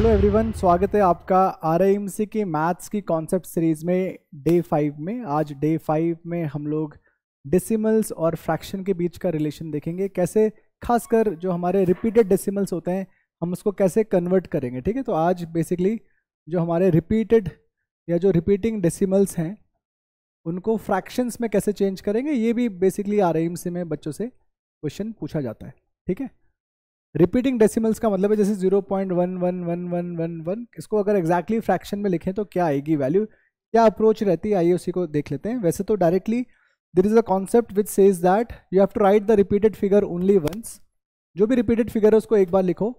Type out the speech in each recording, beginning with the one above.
hello everyone स्वागत है आपका आर की मैथ्स की कॉन्सेप्ट सीरीज़ में डे फाइव में आज डे फाइव में हम लोग डेसिमल्स और फ्रैक्शन के बीच का रिलेशन देखेंगे कैसे खासकर जो हमारे रिपीटेड डेसिमल्स होते हैं हम उसको कैसे कन्वर्ट करेंगे ठीक है तो आज बेसिकली जो हमारे रिपीटेड या जो रिपीटिंग डेसिमल्स हैं उनको फ्रैक्शंस में कैसे चेंज करेंगे ये भी बेसिकली आर में बच्चों से क्वेश्चन पूछा जाता है ठीक है रिपीटिंग डेसिमल्स का मतलब है जैसे zero point one one one one one one इसको अगर एग्जैक्टली exactly फ्रैक्शन में लिखें तो क्या आएगी वैल्यू क्या अप्रोच रहती है आइए उसी को देख लेते हैं वैसे तो directly there is a concept which says that you have to write the repeated figure only once जो भी रिपीटेड फिगर है उसको एक बार लिखो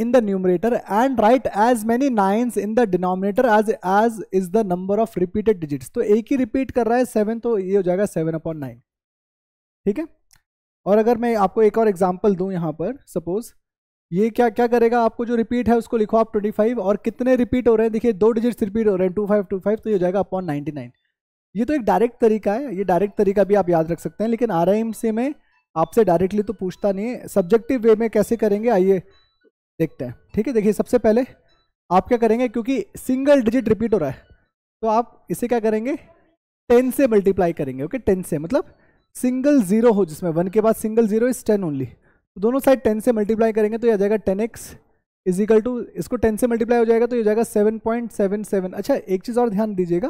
in the numerator and write as many nines in the denominator as as is the number of repeated digits तो एक ही repeat कर रहा है सेवन तो ये हो जाएगा सेवन अपॉन नाइन ठीक है और अगर मैं आपको एक और एग्जाम्पल दूँ यहाँ पर सपोज़ ये क्या क्या करेगा आपको जो रिपीट है उसको लिखो आप 25 और कितने रिपीट हो रहे हैं देखिए दो डिजिट्स रिपीट हो रहे हैं 2525 तो ये हो जाएगा अपॉन 99 ये तो एक डायरेक्ट तरीका है ये डायरेक्ट तरीका भी आप याद रख सकते हैं लेकिन आर से में आपसे डायरेक्टली तो पूछता नहीं है सब्जेक्टिव वे में कैसे करेंगे आइए देखते हैं ठीक है देखिए सबसे पहले आप क्या करेंगे क्योंकि सिंगल डिजिट रिपीट हो रहा है तो आप इसे क्या करेंगे टेन से मल्टीप्लाई करेंगे ओके टेन से मतलब सिंगल जीरो हो जिसमें वन के बाद single zero is ten only तो दोनों साइड टेन से मल्टीप्लाई करेंगे तो यह आ जाएगा टेन एक्स इजिकल टू इसको टेन से मल्टीप्लाई हो जाएगा तो यह जाएगा सेवन पॉइंट सेवन सेवन अच्छा एक चीज़ और ध्यान दीजिएगा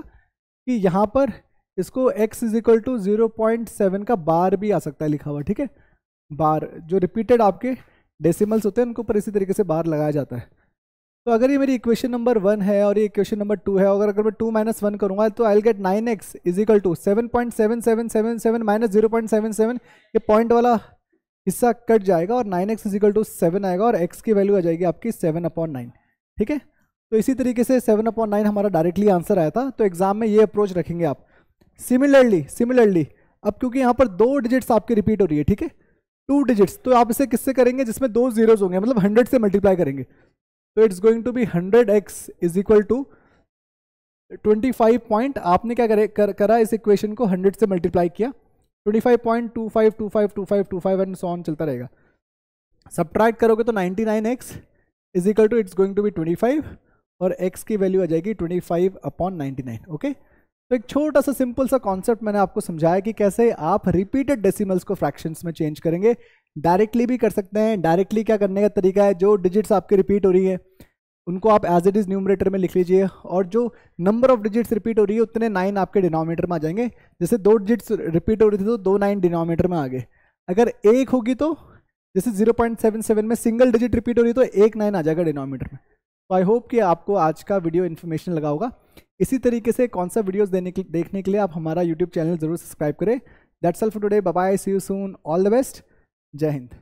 कि यहाँ पर इसको x is to zero point seven का बार भी आ सकता है लिखा हुआ ठीक है बार जो रिपीटेड आपके डेसिमल्स होते हैं उनके ऊपर इसी तरीके से बार लगाया जाता है तो अगर ये मेरी इक्वेशन नंबर वन है और ये इक्वेशन नंबर टू है अगर अगर मैं टू माइनस वन करूँगा तो I get nine x is equal to seven point seven seven seven seven minus zero point seven seven ये पॉइंट वाला हिस्सा कट जाएगा और nine x is equal to seven आएगा और एक्स की वैल्यू आ जाएगी आपकी सेवन अपॉन नाइन ठीक है तो इसी तरीके से सेवन अपॉन नाइन हमारा डायरेक्टली आंसर आया था तो एग्जाम में ये अप्रोच रखेंगे आप सिमिलरली सिमिलरली अब क्योंकि यहाँ पर दो डिजिट्स आपकी रिपीट हो रही है ठीक है टू डिजिट्स तो आप इसे किससे करेंगे जिसमें दो जीरोज होंगे मतलब हंड्रेड से मल्टीप्लाई करेंगे तो it's going to be hundred x is equal to twenty five point आपने क्या करे कर, करा इस इक्वेशन को हंड्रेड से मल्टीप्लाई किया twenty five point two five two five two five two five and so on चलता रहेगा सब्ट्रैक्ट करोगे तो ninety nine x is equal to it's going to be twenty five और एक्स की वैल्यू आ जाएगी twenty five upon ninety nine okay तो एक छोटा सा सिंपल सा कॉन्सेप्ट मैंने आपको समझाया कि कैसे आप रिपीटेड डेसिमल्स को फ्रैक्शंस में चेंज करेंगे डायरेक्टली भी कर सकते हैं डायरेक्टली क्या करने का तरीका है जो डिजिट्स आपके रिपीट हो रही है उनको आप एज इट इज़ न्यूमरेटर में लिख लीजिए और जो नंबर ऑफ डिजिट्स रिपीट हो रही है उतने नाइन आपके डिनोमीटर में आ जाएंगे जैसे दो डिजिट्स रिपीट हो रही थी तो दो नाइन डिनोमीटर में आ गए अगर एक होगी तो जैसे 0.77 में सिंगल डिजिट रिपीट हो रही है तो एक नाइन आ जाएगा डिनोमीटर में तो आई होप कि आपको आज का वीडियो इन्फॉर्मेशन लगा होगा इसी तरीके से कौन सा वीडियोस देने के देखने के लिए आप हमारा यूट्यूब चैनल जरूर सब्सक्राइब करें that's all for today bye see you soon all the best जय हिंद